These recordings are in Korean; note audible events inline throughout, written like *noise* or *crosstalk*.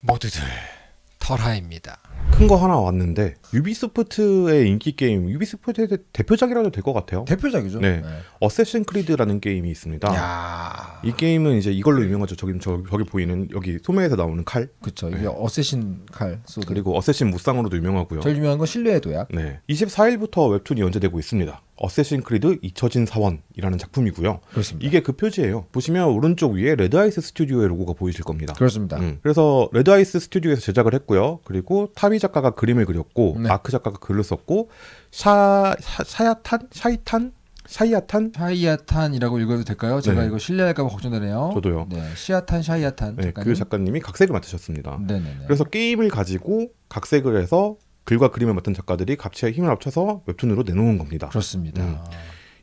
모두들 털하입니다. 큰 거 하나 왔는데 유비소프트의 인기 게임 유비소프트의 대- 표작이라도될 것 같아요. 대표작이죠. 네. 네. 어쌔신 크리드라는 게임이 있습니다. 야, 이 게임은 이제 이걸로 유명하죠. 저기 저, 저기 보이는 여기 소매에서 나오는 칼 그쵸. 이게 네. 어쌔신 칼 쏘드. 그리고 어쌔신 무쌍으로도 유명하고요. 제일 유명한 건 실내의 도약. 네. 24일부터 웹툰이 연재되고 있습니다. 어쌔신 크리드 잊혀진 사원이라는 작품이고요. 그렇습니다. 이게 그 표지예요. 보시면 오른쪽 위에 레드 아이스 스튜디오의 로고가 보이실 겁니다. 그렇습니다. 음. 그래서 레드 아이스 스튜디오에서 제작을 했고요. 그리고 타미 작가가 그림을 그렸고 네. 마크 작가가 글을 썼고 샤, 샤 샤야탄 샤이탄 샤이아탄? 샤이아탄이라고 읽어도 될까요? 제가 네. 이거 실례할까봐 걱정되네요. 저도요. 네, 시아탄, 샤이아탄. 작가님. 네, 그 작가님이 각색을 맡으셨습니다. 네네네. 그래서 게임을 가지고 각색을 해서 글과 그림을 맡은 작가들이 갑치와 힘을 합쳐서 웹툰으로 내놓은 겁니다. 그렇습니다. 음.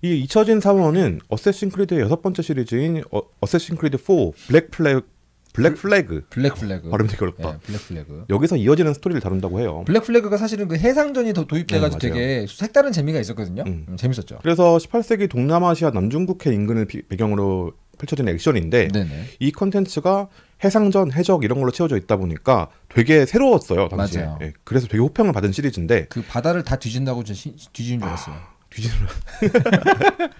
이 잊혀진 사원은 어쌔신 크리드의 여섯 번째 시리즈인 어, 어쌔신 크리드 4 블랙 플랙 블랙 플래그. 블랙 플래그. 발음 되게 어렵다. 네, 블랙 플래그. 여기서 이어지는 스토리를 다룬다고 해요. 블랙 플래그가 사실은 그 해상전이 도입돼가지고 네, 되게 색다른 재미가 있었거든요. 음. 음, 재밌었죠. 그래서 18세기 동남아시아 남중국해 인근을 비, 배경으로 펼쳐지는 액션인데 네네. 이 컨텐츠가 해상전, 해적 이런 걸로 채워져 있다 보니까 되게 새로웠어요 당시에. 맞아요. 예, 그래서 되게 호평을 받은 시리즈인데 그 바다를 다 뒤진다고 저 시, 뒤진 줄 알았어요. 아, 뒤지는 *laughs*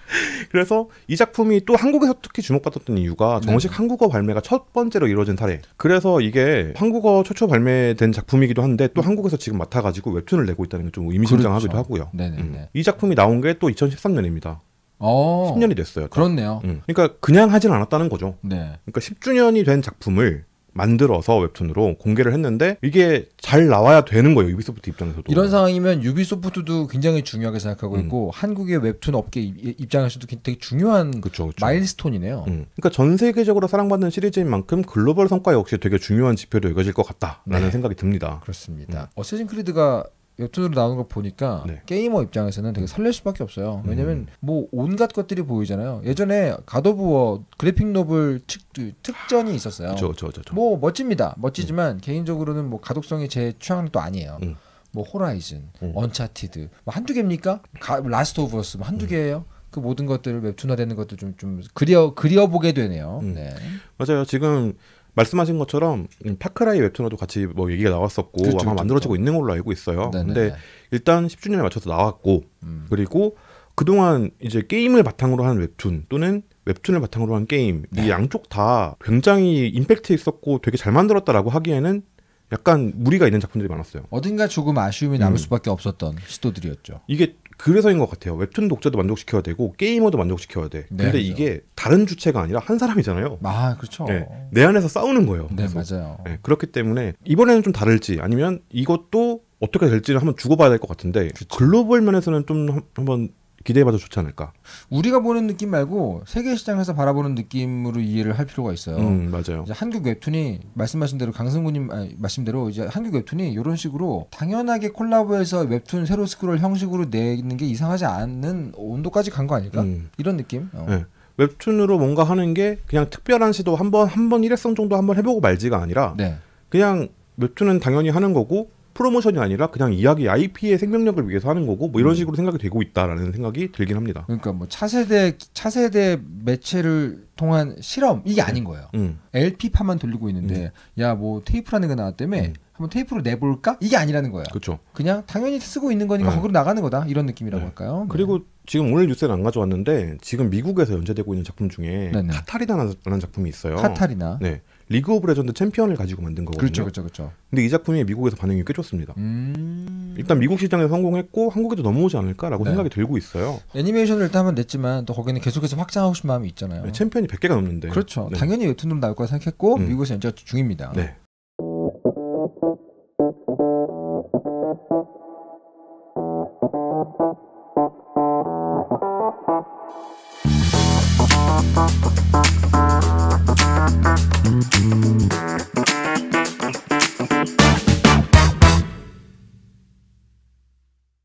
그래서 이 작품이 또 한국에서 특히 주목받았던 이유가 네. 정식 네. 한국어 발매가 첫 번째로 이루어진 사례. 그래서 이게 한국어 최초 발매된 작품이기도 한데 또 음. 한국에서 지금 맡아가지고 웹툰을 내고 있다는 게 좀 의미심장하기도 그렇죠. 하고요. 음. 이 작품이 나온 게 또 2013년입니다. 오, 어. 10년이 됐어요. 그렇네요. 음. 그러니까 그냥 하진 않았다는 거죠. 네. 그러니까 10주년이 된 작품을 만들어서 웹툰으로 공개를 했는데 이게 잘 나와야 되는 거예요 유비소프트 입장에서도 이런 상황이면 유비소프트도 굉장히 중요하게 생각하고 음. 있고 한국의 웹툰 업계 입장에서도 되게 중요한 그쵸, 그쵸. 마일스톤이네요. 음. 그러니까 전 세계적으로 사랑받는 시리즈인 만큼 글로벌 성과 역시 되게 중요한 지표로 여겨질 것 같다라는 네. 생각이 듭니다. 그렇습니다. 음. 어쌔신 크리드가 웹툰으로 나오는 걸 보니까 네. 게이머 입장에서는 되게 설렐 수밖에 없어요. 음. 왜냐면 음. 뭐 온갖 것들이 보이잖아요. 예전에 가도부어 그래픽 노블 특, 특전이 있었어요. 저, 저, 저, 저. 뭐 멋집니다. 멋지지만 음. 개인적으로는 뭐 가독성이 제 취향은 또 아니에요. 음. 뭐 호라이즌, 음. 언차티드 뭐 한두 개입니까? 가, 라스트 오브 어스 뭐 한두 음. 개예요? 그 모든 것들을 웹툰화되는 것도 좀 좀 그려 그려보게 되네요. 네. 맞아요. 지금 말씀하신 것처럼 파크라이 웹툰도 같이 뭐 얘기가 나왔었고 그렇 아마 그렇 만들어지고 그렇죠. 있는 걸로 알고 있어요. 네네. 네, 근데 네. 일단 10주년에 맞춰서 나왔고 음. 그리고 그동안 이제 게임을 바탕으로 한 웹툰 또는 웹툰을 바탕으로 한 게임 네. 이 양쪽 다 굉장히 임팩트 있었고 되게 잘 만들었다라고 하기에는 약간 무리가 있는 작품들이 많았어요. 어딘가 조금 아쉬움이 남을 음. 수밖에 없었던 시도들이었죠. 이게 그래서인 것 같아요. 웹툰 독자도 만족시켜야 되고 게이머도 만족시켜야 돼. 네, 근데 네, 이게 그렇죠. 다른 주체가 아니라 한 사람이잖아요. 아 그렇죠. 네, 내 안에서 싸우는 거예요. 네 그래서. 맞아요. 네, 그렇기 때문에 이번에는 좀 다를지 아니면 이것도 어떻게 될지를 한번 주고봐야 될 것 같은데 그렇죠. 글로벌 면에서는 좀 한번 기대해봐도 좋지 않을까. 우리가 보는 느낌 말고 세계 시장에서 바라보는 느낌으로 이해를 할 필요가 있어요. 음, 맞아요. 한국 웹툰이 말씀하신 대로 강승구님 아 말씀대로 이제 한국 웹툰이 이런 식으로 당연하게 콜라보해서 웹툰 세로 스크롤 형식으로 내는 게 이상하지 않는 온도까지 간 거 아닐까? 음. 이런 느낌. 어. 네. 웹툰으로 뭔가 하는 게 그냥 특별한 시도 한 번 한 번 일회성 정도 한번 해보고 말지가 아니라 네. 그냥 웹툰은 당연히 하는 거고 프로모션이 아니라 그냥 이야기 IP의 생명력을 위해서 하는 거고 뭐 이런 음. 식으로 생각이 되고 있다라는 생각이 들긴 합니다. 그러니까 뭐 차세대 차세대 매체를 통한 실험 이게 음. 아닌 거예요. 음. LP 파만 돌리고 있는데 음. 야뭐 테이프라는 게 나왔다며 음. 한번 테이프로 내볼까 이게 아니라는 거야. 그렇죠. 그냥 당연히 쓰고 있는 거니까 네. 거기로 나가는 거다 이런 느낌이라고 네. 할까요? 네. 그리고 네. 지금 오늘 뉴스에안 가져왔는데 지금 미국에서 연재되고 있는 작품 중에 네네. 카타리나라는 작품이 있어요. 카타리나. 네. 리그 오브 레전드 챔피언을 가지고 만든 거거든요. 그렇죠, 그렇죠, 그렇죠. 근데 이 작품이 미국에서 반응이 꽤 좋습니다. 음... 일단 미국 시장에 성공했고 한국에도 넘어오지 않을까라고 네. 생각이 들고 있어요. 애니메이션을 일단 한번 냈지만 또 거기는 계속해서 확장하고 싶은 마음이 있잖아요. 네, 챔피언이 100개가 넘는데. 그렇죠. 네. 당연히 웹툰으로 나올 거라 생각했고 음. 미국에서 연재 중입니다. 네. Thank you.